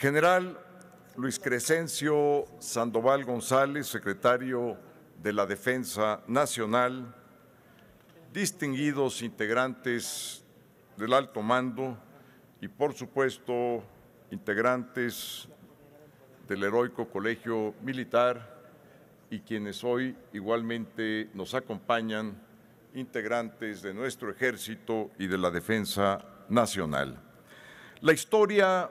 General Luis Crescencio Sandoval González, secretario de la Defensa Nacional, distinguidos integrantes del alto mando y, por supuesto, integrantes del heroico Colegio Militar y quienes hoy igualmente nos acompañan, integrantes de nuestro ejército y de la defensa nacional. La historia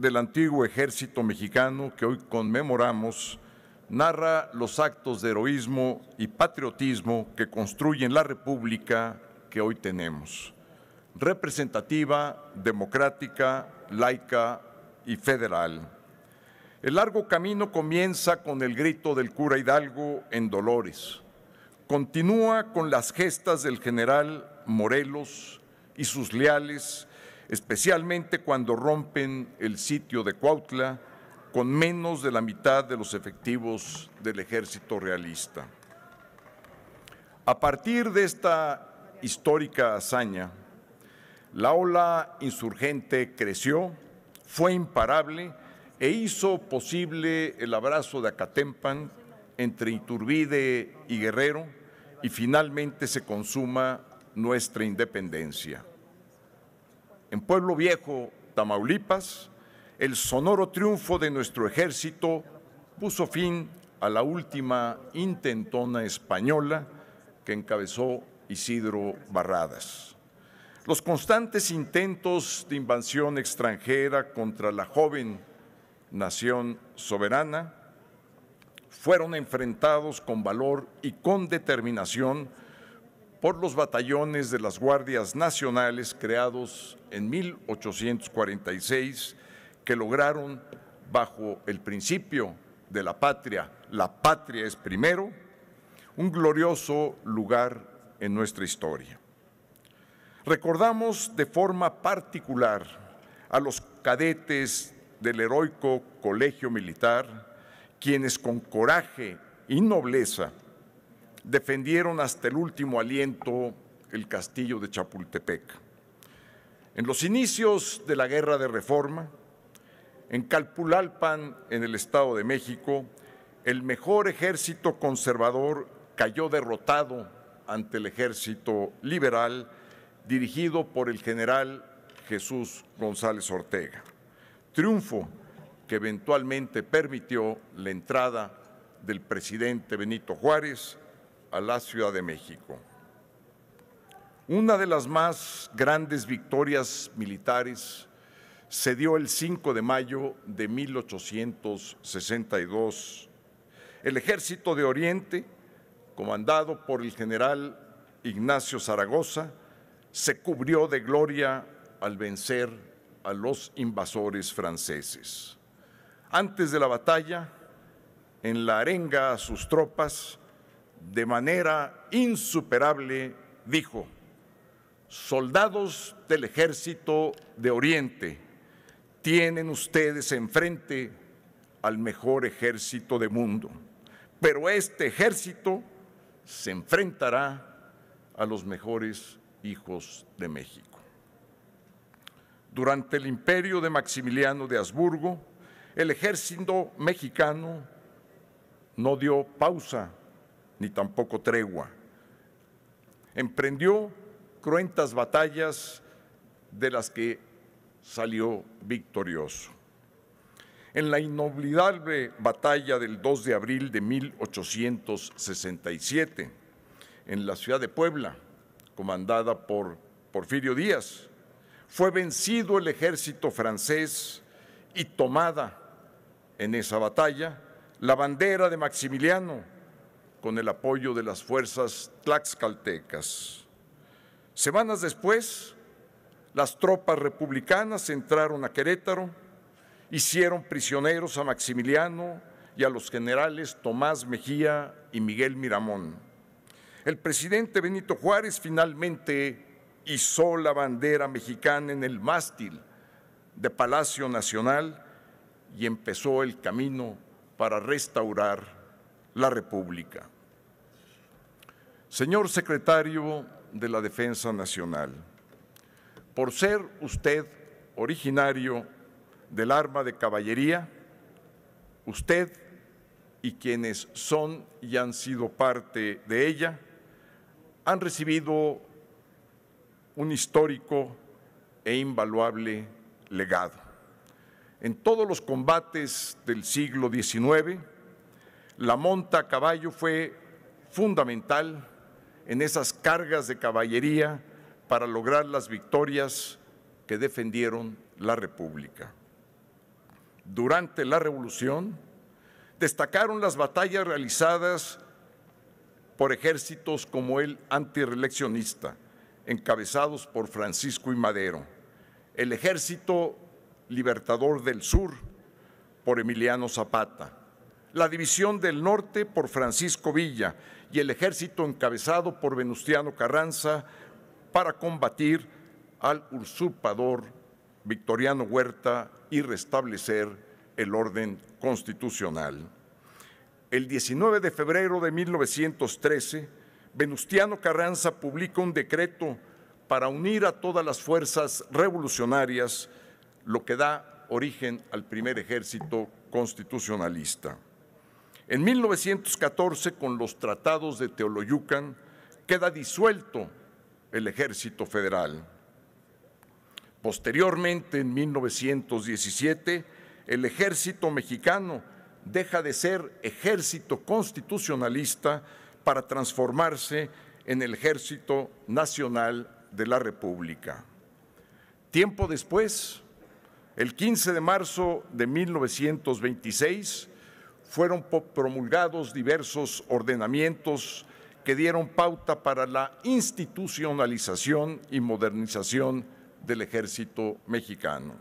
del antiguo ejército mexicano que hoy conmemoramos narra los actos de heroísmo y patriotismo que construyen la República que hoy tenemos, representativa, democrática, laica y federal. El largo camino comienza con el grito del cura Hidalgo en Dolores, continúa con las gestas del general Morelos y sus leales especialmente cuando rompen el sitio de Cuautla con menos de la mitad de los efectivos del ejército realista. A partir de esta histórica hazaña, la ola insurgente creció, fue imparable e hizo posible el abrazo de Acatempan entre Iturbide y Guerrero y finalmente se consuma nuestra independencia en Pueblo Viejo, Tamaulipas, el sonoro triunfo de nuestro ejército puso fin a la última intentona española que encabezó Isidro Barradas. Los constantes intentos de invasión extranjera contra la joven nación soberana fueron enfrentados con valor y con determinación por los batallones de las Guardias Nacionales creados en 1846 que lograron bajo el principio de la patria, la patria es primero, un glorioso lugar en nuestra historia. Recordamos de forma particular a los cadetes del heroico Colegio Militar, quienes con coraje y nobleza defendieron hasta el último aliento el castillo de Chapultepec. En los inicios de la Guerra de Reforma, en Calpulalpan, en el Estado de México, el mejor ejército conservador cayó derrotado ante el ejército liberal dirigido por el general Jesús González Ortega. Triunfo que eventualmente permitió la entrada del presidente Benito Juárez a la Ciudad de México. Una de las más grandes victorias militares se dio el 5 de mayo de 1862. El ejército de Oriente, comandado por el general Ignacio Zaragoza, se cubrió de gloria al vencer a los invasores franceses. Antes de la batalla, en la arenga a sus tropas, de manera insuperable, dijo, soldados del ejército de Oriente, tienen ustedes enfrente al mejor ejército del mundo, pero este ejército se enfrentará a los mejores hijos de México. Durante el imperio de Maximiliano de Habsburgo, el ejército mexicano no dio pausa ni tampoco tregua. Emprendió cruentas batallas de las que salió victorioso. En la inolvidable batalla del 2 de abril de 1867, en la ciudad de Puebla, comandada por Porfirio Díaz, fue vencido el ejército francés y tomada en esa batalla la bandera de Maximiliano, con el apoyo de las fuerzas tlaxcaltecas. Semanas después, las tropas republicanas entraron a Querétaro, hicieron prisioneros a Maximiliano y a los generales Tomás Mejía y Miguel Miramón. El presidente Benito Juárez finalmente izó la bandera mexicana en el mástil de Palacio Nacional y empezó el camino para restaurar la República. Señor secretario de la Defensa Nacional, por ser usted originario del arma de caballería, usted y quienes son y han sido parte de ella han recibido un histórico e invaluable legado. En todos los combates del siglo XIX, la monta a caballo fue fundamental en esas cargas de caballería para lograr las victorias que defendieron la República. Durante la Revolución destacaron las batallas realizadas por ejércitos como el antireleccionista, encabezados por Francisco y Madero, el Ejército Libertador del Sur, por Emiliano Zapata, la División del Norte por Francisco Villa y el ejército encabezado por Venustiano Carranza para combatir al usurpador Victoriano Huerta y restablecer el orden constitucional. El 19 de febrero de 1913, Venustiano Carranza publica un decreto para unir a todas las fuerzas revolucionarias, lo que da origen al primer ejército constitucionalista. En 1914, con los tratados de Teoloyucan, queda disuelto el ejército federal. Posteriormente, en 1917, el ejército mexicano deja de ser ejército constitucionalista para transformarse en el Ejército Nacional de la República. Tiempo después, el 15 de marzo de 1926, fueron promulgados diversos ordenamientos que dieron pauta para la institucionalización y modernización del ejército mexicano.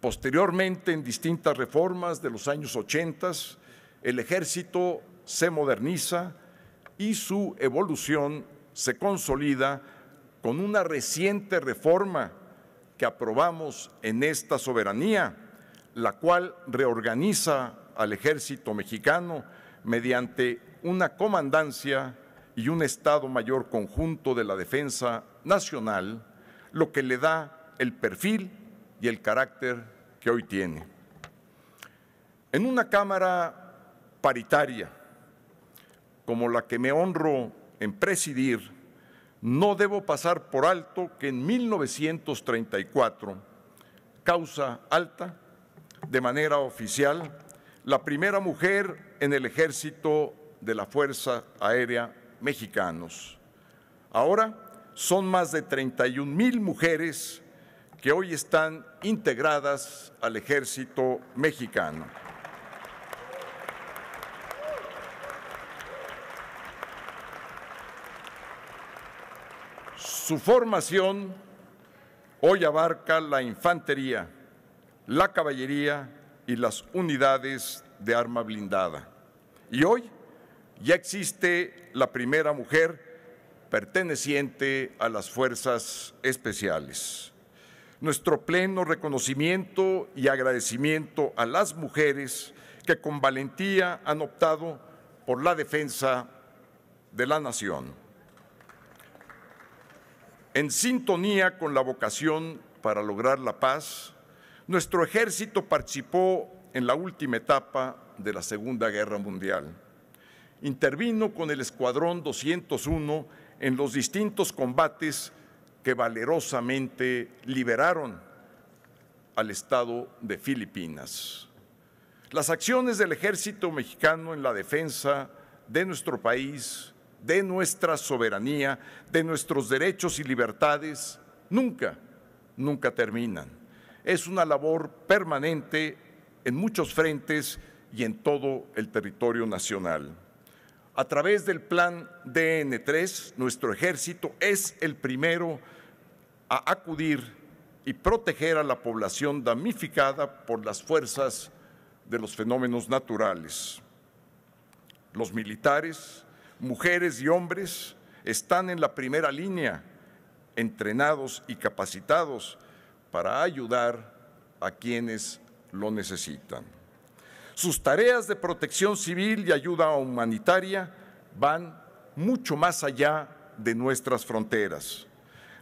Posteriormente, en distintas reformas de los años 80, el ejército se moderniza y su evolución se consolida con una reciente reforma que aprobamos en esta soberanía, la cual reorganiza al ejército mexicano mediante una comandancia y un Estado Mayor conjunto de la defensa nacional, lo que le da el perfil y el carácter que hoy tiene. En una Cámara paritaria, como la que me honro en presidir, no debo pasar por alto que en 1934, causa alta, de manera oficial la primera mujer en el ejército de la Fuerza Aérea Mexicanos. Ahora son más de 31 mil mujeres que hoy están integradas al ejército mexicano. Su formación hoy abarca la infantería, la caballería y las unidades de arma blindada. Y hoy ya existe la primera mujer perteneciente a las fuerzas especiales. Nuestro pleno reconocimiento y agradecimiento a las mujeres que con valentía han optado por la defensa de la nación. En sintonía con la vocación para lograr la paz, nuestro ejército participó en la última etapa de la Segunda Guerra Mundial. Intervino con el Escuadrón 201 en los distintos combates que valerosamente liberaron al Estado de Filipinas. Las acciones del ejército mexicano en la defensa de nuestro país, de nuestra soberanía, de nuestros derechos y libertades, nunca, nunca terminan es una labor permanente en muchos frentes y en todo el territorio nacional. A través del plan DN3, nuestro ejército es el primero a acudir y proteger a la población damnificada por las fuerzas de los fenómenos naturales. Los militares, mujeres y hombres están en la primera línea, entrenados y capacitados para ayudar a quienes lo necesitan. Sus tareas de protección civil y ayuda humanitaria van mucho más allá de nuestras fronteras.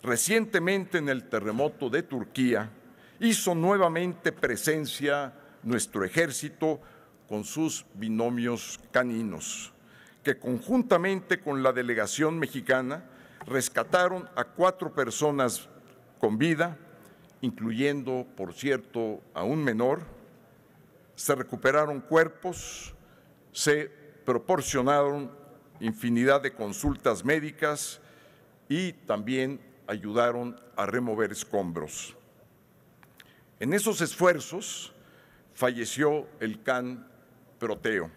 Recientemente en el terremoto de Turquía hizo nuevamente presencia nuestro ejército con sus binomios caninos, que conjuntamente con la delegación mexicana rescataron a cuatro personas con vida incluyendo, por cierto, a un menor, se recuperaron cuerpos, se proporcionaron infinidad de consultas médicas y también ayudaron a remover escombros. En esos esfuerzos falleció el can Proteo,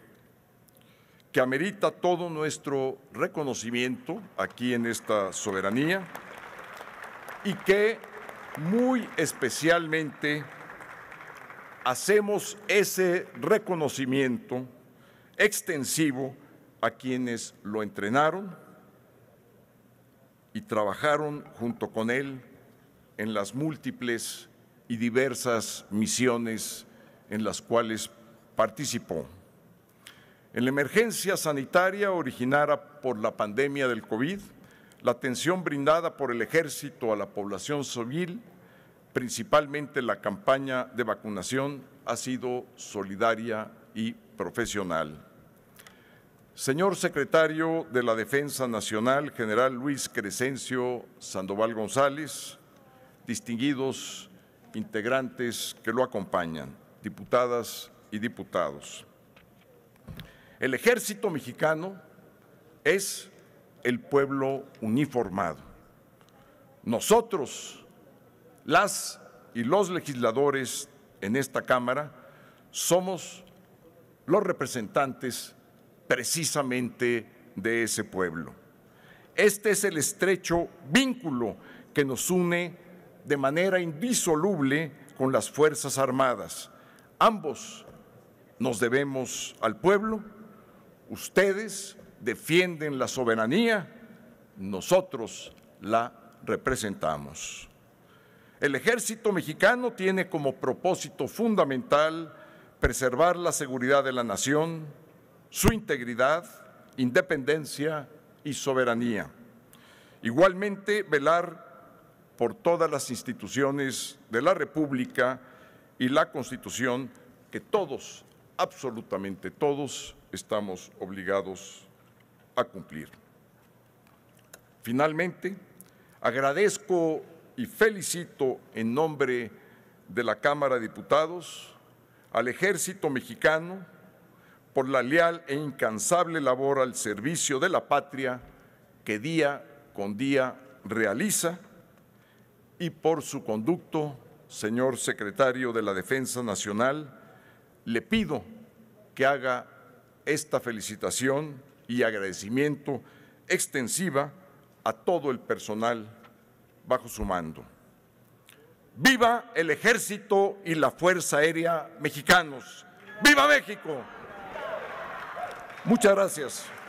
que amerita todo nuestro reconocimiento aquí en esta soberanía y que muy especialmente hacemos ese reconocimiento extensivo a quienes lo entrenaron y trabajaron junto con él en las múltiples y diversas misiones en las cuales participó. En la emergencia sanitaria originada por la pandemia del COVID, la atención brindada por el ejército a la población civil, principalmente la campaña de vacunación, ha sido solidaria y profesional. Señor secretario de la Defensa Nacional, general Luis Crescencio Sandoval González, distinguidos integrantes que lo acompañan, diputadas y diputados. El ejército mexicano es el pueblo uniformado. Nosotros, las y los legisladores en esta Cámara, somos los representantes precisamente de ese pueblo. Este es el estrecho vínculo que nos une de manera indisoluble con las Fuerzas Armadas. Ambos nos debemos al pueblo, ustedes, defienden la soberanía, nosotros la representamos. El ejército mexicano tiene como propósito fundamental preservar la seguridad de la nación, su integridad, independencia y soberanía. Igualmente, velar por todas las instituciones de la República y la Constitución que todos, absolutamente todos, estamos obligados a cumplir. Finalmente, agradezco y felicito en nombre de la Cámara de Diputados al Ejército Mexicano por la leal e incansable labor al servicio de la patria que día con día realiza y por su conducto, señor secretario de la Defensa Nacional, le pido que haga esta felicitación y agradecimiento extensiva a todo el personal bajo su mando. Viva el ejército y la Fuerza Aérea mexicanos. ¡Viva México! Muchas gracias.